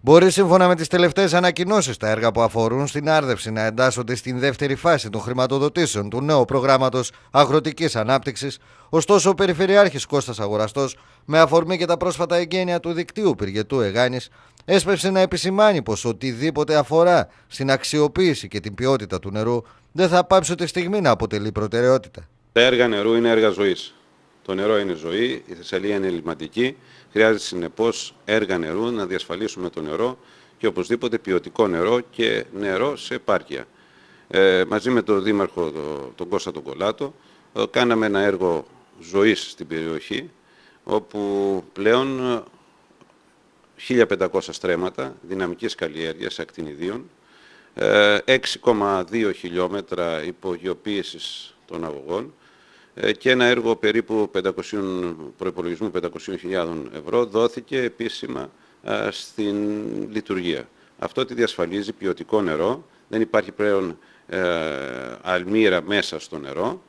Μπορεί σύμφωνα με τις τελευταίες ανακοινώσεις τα έργα που αφορούν στην άρδευση να εντάσσονται στην δεύτερη φάση των χρηματοδοτήσεων του νέου προγράμματος αγροτικής ανάπτυξης, ωστόσο ο Περιφερειάρχης Κώστας Αγοραστός, με αφορμή και τα πρόσφατα εγγένεια του δικτύου Πυργετού Εγάνης, έσπευσε να επισημάνει πως οτιδήποτε αφορά στην αξιοποίηση και την ποιότητα του νερού δεν θα πάψει τη στιγμή να αποτελεί προτεραιότητα. Τα έργα νερού είναι έργα ζωής. Το νερό είναι ζωή, η Θεσσαλία είναι ελληματική. Χρειάζεται συνεπώς έργα νερού να διασφαλίσουμε το νερό και οπωσδήποτε ποιοτικό νερό και νερό σε επάρκεια. Ε, μαζί με τον Δήμαρχο τον Κώστα τον Κολάτο ε, κάναμε ένα έργο ζωής στην περιοχή όπου πλέον 1.500 ε, στρέμματα δυναμικής καλλιέργειας ακτινιδίων 6,2 ε, χιλιόμετρα υπογειοποίησης των αγωγών ε, και ένα έργο περίπου 500, προϋπολογισμού 500.000 ευρώ δόθηκε επίσημα στην λειτουργία. Αυτό τη διασφαλίζει ποιοτικό νερό, δεν υπάρχει πλέον ε, αλμύρα μέσα στο νερό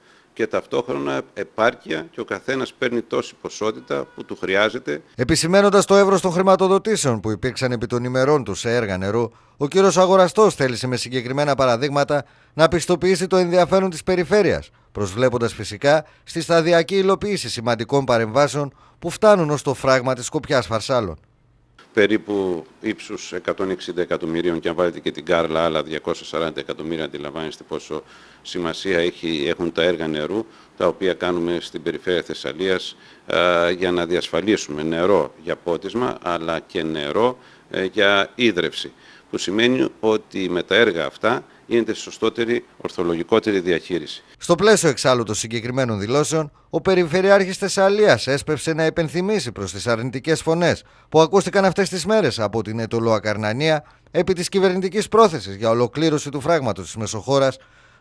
και ταυτόχρονα επάρκεια και ο καθένας παίρνει τόση ποσότητα που του χρειάζεται. Επισημένοντας το εύρος των χρηματοδοτήσεων που υπήρξαν επί των ημερών του σε έργα νερού, ο κύριος Αγοραστός θέλησε με συγκεκριμένα παραδείγματα να πιστοποιήσει το ενδιαφέρον της περιφέρειας, προσβλέποντας φυσικά στη σταδιακή υλοποίηση σημαντικών παρεμβάσεων που φτάνουν ως το φράγμα της Σκοπιάς Φαρσάλων περίπου ύψους 160 εκατομμυρίων και αν βάλετε και την Κάρλα άλλα 240 εκατομμύρια αντιλαμβάνεστε πόσο σημασία έχει, έχουν τα έργα νερού τα οποία κάνουμε στην περιφέρεια Θεσσαλίας ε, για να διασφαλίσουμε νερό για πότισμα αλλά και νερό ε, για ύδρευση που σημαίνει ότι με τα έργα αυτά γίνεται σωστότερη, ορθολογικότερη διαχείριση. Στο πλαίσιο εξάλλου των συγκεκριμένων δηλώσεων, ο Περιφερειάρχης Θεσσαλίας έσπευσε να επενθυμίσει προς τις αρνητικές φωνές που ακούστηκαν αυτές τις μέρες από την Ετωλό Ακαρνανία επί της κυβερνητικής πρόθεσης για ολοκλήρωση του φράγματος της Μεσοχώρας,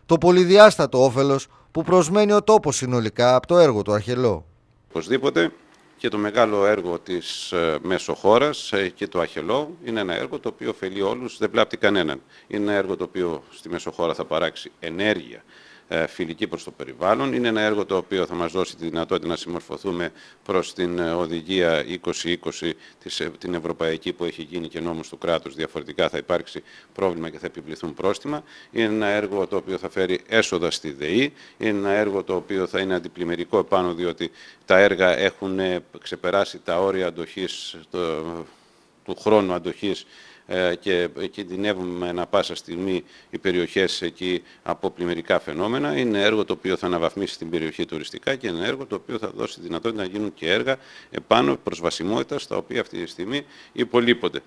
το πολυδιάστατο όφελος που προσμένει ο τόπος συνολικά από το έργο του Αρχελό. Οπωσδήποτε και το μεγάλο έργο της ε, Μεσοχώρας ε, και το Αχελό είναι ένα έργο το οποίο ωφελεί όλους, δεν πλάπτει κανέναν. Είναι ένα έργο το οποίο στη Μέσοχώρα θα παράξει ενέργεια, ε, φιλική προς το περιβάλλον. Είναι ένα έργο το οποίο θα μας δώσει τη δυνατότητα να συμμορφωθούμε προς την ε, οδηγία 2020 ε, την Ευρωπαϊκή που έχει γίνει και νόμος του κράτους. Διαφορετικά θα υπάρξει πρόβλημα και θα επιβληθούν πρόστιμα. Είναι ένα έργο το οποίο θα φέρει έσοδα στη ΔΕΗ. Είναι ένα έργο το οποίο θα είναι αντιπλημμυρικό επάνω διότι τα έργα έχουν ξεπεράσει τα όρια αντοχής του χρόνου αντοχής ε, και κινδυνεύουμε να πάσα στιγμή οι περιοχές εκεί από πλημμυρικά φαινόμενα. Είναι έργο το οποίο θα αναβαθμίσει την περιοχή τουριστικά και είναι έργο το οποίο θα δώσει δυνατότητα να γίνουν και έργα επάνω προσβασιμότητας, τα οποία αυτή τη στιγμή υπολείπονται.